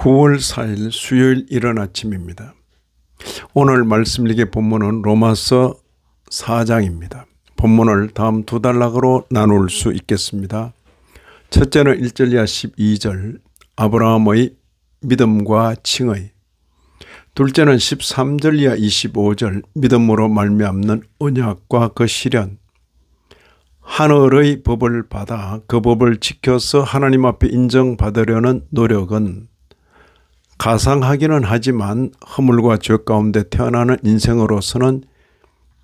9월 4일 수요일 이른 아침입니다. 오늘 말씀드릴 본문은 로마서 4장입니다. 본문을 다음 두 단락으로 나눌 수 있겠습니다. 첫째는 1절 이하 12절 아브라함의 믿음과 칭의 둘째는 13절 이하 25절 믿음으로 말미암는 언약과 그 실현 하늘의 법을 받아 그 법을 지켜서 하나님 앞에 인정받으려는 노력은 가상하기는 하지만 허물과 죄 가운데 태어나는 인생으로서는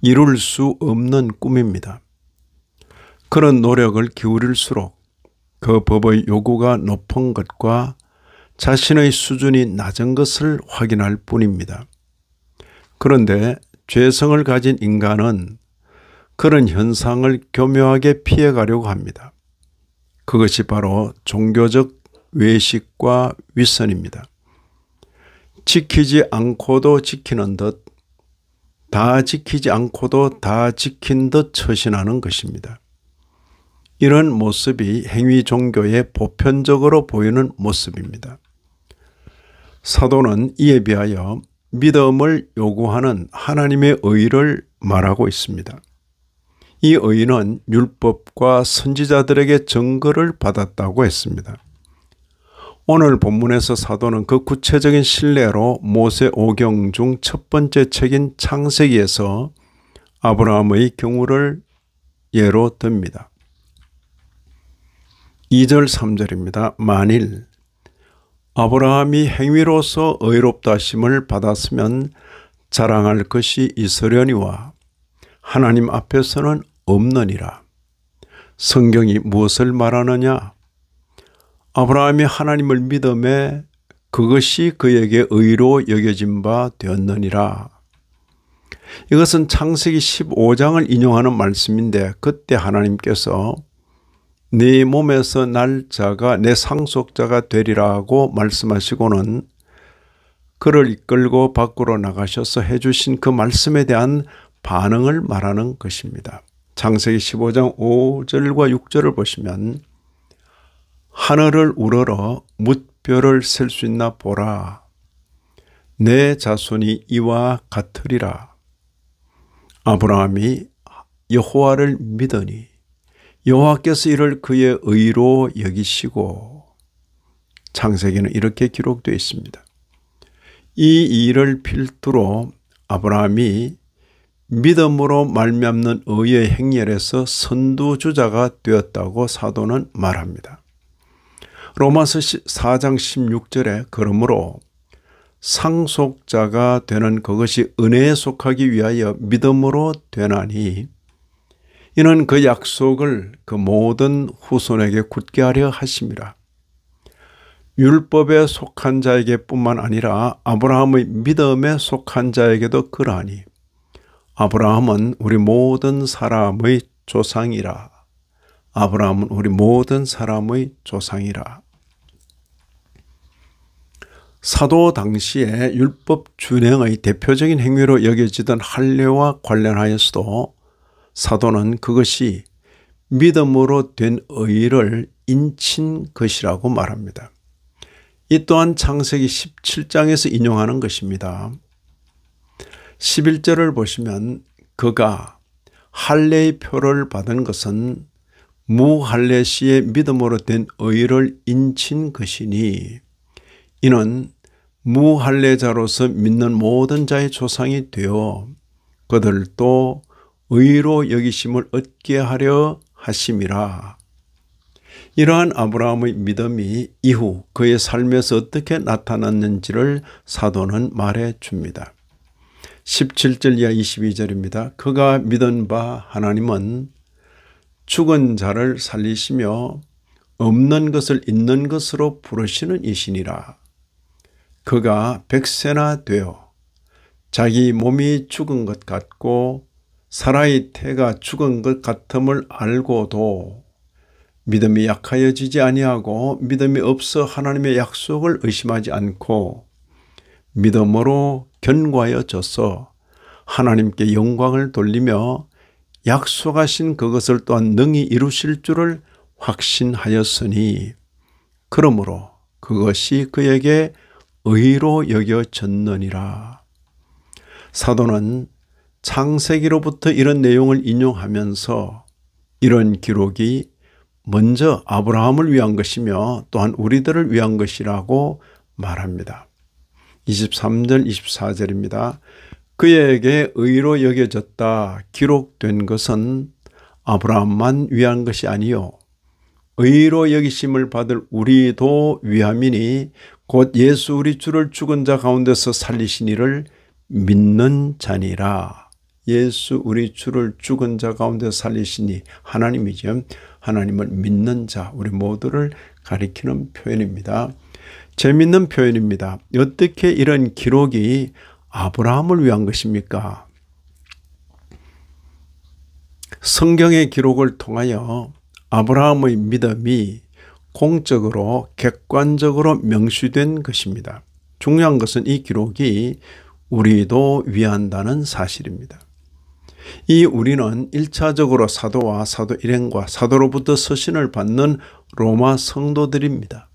이룰 수 없는 꿈입니다. 그런 노력을 기울일수록 그 법의 요구가 높은 것과 자신의 수준이 낮은 것을 확인할 뿐입니다. 그런데 죄성을 가진 인간은 그런 현상을 교묘하게 피해가려고 합니다. 그것이 바로 종교적 외식과 윗선입니다. 지키지 않고도 지키는 듯, 다 지키지 않고도 다 지킨 듯 처신하는 것입니다. 이런 모습이 행위 종교의 보편적으로 보이는 모습입니다. 사도는 이에 비하여 믿음을 요구하는 하나님의 의를 말하고 있습니다. 이 의는 율법과 선지자들에게 증거를 받았다고 했습니다. 오늘 본문에서 사도는 그 구체적인 신뢰로 모세 오경 중 첫 번째 책인 창세기에서 아브라함의 경우를 예로 듭니다. 2절 3절입니다. 만일 아브라함이 행위로서 의롭다 심을 받았으면 자랑할 것이 있으려니와 하나님 앞에서는 없느니라. 성경이 무엇을 말하느냐? 아브라함이 하나님을 믿음에 그것이 그에게 의로 여겨진 바 되었느니라. 이것은 창세기 15장을 인용하는 말씀인데 그때 하나님께서 네 몸에서 날짜가 내 상속자가 되리라고 말씀하시고는 그를 이끌고 밖으로 나가셔서 해주신 그 말씀에 대한 반응을 말하는 것입니다. 창세기 15장 5절과 6절을 보시면 하늘을 우러러 뭇별을 셀 수 있나 보라. 내 자손이 이와 같으리라. 아브라함이 여호와를 믿으니 여호와께서 이를 그의 의로 여기시고 창세기는 이렇게 기록되어 있습니다. 이 일을 필두로 아브라함이 믿음으로 말미암는 의의 행렬에서 선두주자가 되었다고 사도는 말합니다. 로마서 4장 16절에 그러므로 상속자가 되는 그것이 은혜에 속하기 위하여 믿음으로 되나니 이는 그 약속을 그 모든 후손에게 굳게 하려 하십니다 율법에 속한 자에게 뿐만 아니라 아브라함의 믿음에 속한 자에게도 그러하니 아브라함은 우리 모든 사람의 조상이라. 아브라함은 우리 모든 사람의 조상이라. 사도 당시에 율법 준행의 대표적인 행위로 여겨지던 할례와 관련하여서도 사도는 그것이 믿음으로 된 의를 인친 것이라고 말합니다. 이 또한 창세기 17장에서 인용하는 것입니다. 11절을 보시면 그가 할례의 표를 받은 것은 무할례 시의 믿음으로 된 의를 인친 것이니 이는 무할례자로서 믿는 모든 자의 조상이 되어 그들도 의로 여기심을 얻게 하려 하심이라. 이러한 아브라함의 믿음이 이후 그의 삶에서 어떻게 나타났는지를 사도는 말해 줍니다. 17절 이하 22절입니다. 그가 믿은 바 하나님은 죽은 자를 살리시며 없는 것을 있는 것으로 부르시는 이신이라. 그가 백세나 되어 자기 몸이 죽은 것 같고 사라의 태가 죽은 것 같음을 알고도 믿음이 약하여지지 아니하고 믿음이 없어 하나님의 약속을 의심하지 않고 믿음으로 견고하여져서 하나님께 영광을 돌리며 약속하신 그것을 또한 능히 이루실 줄을 확신하였으니 그러므로 그것이 그에게 의로 여겨졌느니라. 사도는 창세기로부터 이런 내용을 인용하면서 이런 기록이 먼저 아브라함을 위한 것이며 또한 우리들을 위한 것이라고 말합니다. 23절 24절입니다. 그에게 의로 여겨졌다 기록된 것은 아브라함만 위한 것이 아니요 의로 여기심을 받을 우리도 위함이니 곧 예수 우리 주를 죽은 자 가운데서 살리신 이를 믿는 자니라. 예수 우리 주를 죽은 자 가운데 살리시니 하나님이죠. 하나님을 믿는 자 우리 모두를 가리키는 표현입니다. 재밌는 표현입니다. 어떻게 이런 기록이 아브라함을 위한 것입니까? 성경의 기록을 통하여 아브라함의 믿음이 공적으로 객관적으로 명시된 것입니다. 중요한 것은 이 기록이 우리도 위한다는 사실입니다. 이 우리는 1차적으로 사도와 사도 일행과 사도로부터 서신을 받는 로마 성도들입니다.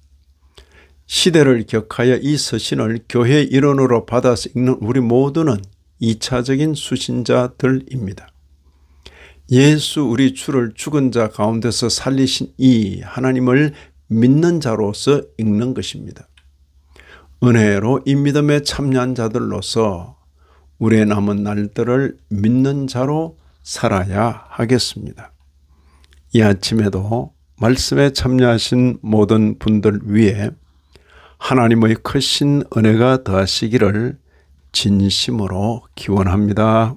시대를 격하여 이 서신을 교회 일원으로 받아서 읽는 우리 모두는 2차적인 수신자들입니다. 예수 우리 주를 죽은 자 가운데서 살리신 이 하나님을 믿는 자로서 읽는 것입니다. 은혜로 이 믿음에 참여한 자들로서 우리의 남은 날들을 믿는 자로 살아야 하겠습니다. 이 아침에도 말씀에 참여하신 모든 분들 위에 하나님의 크신 은혜가 더하시기를 진심으로 기원합니다.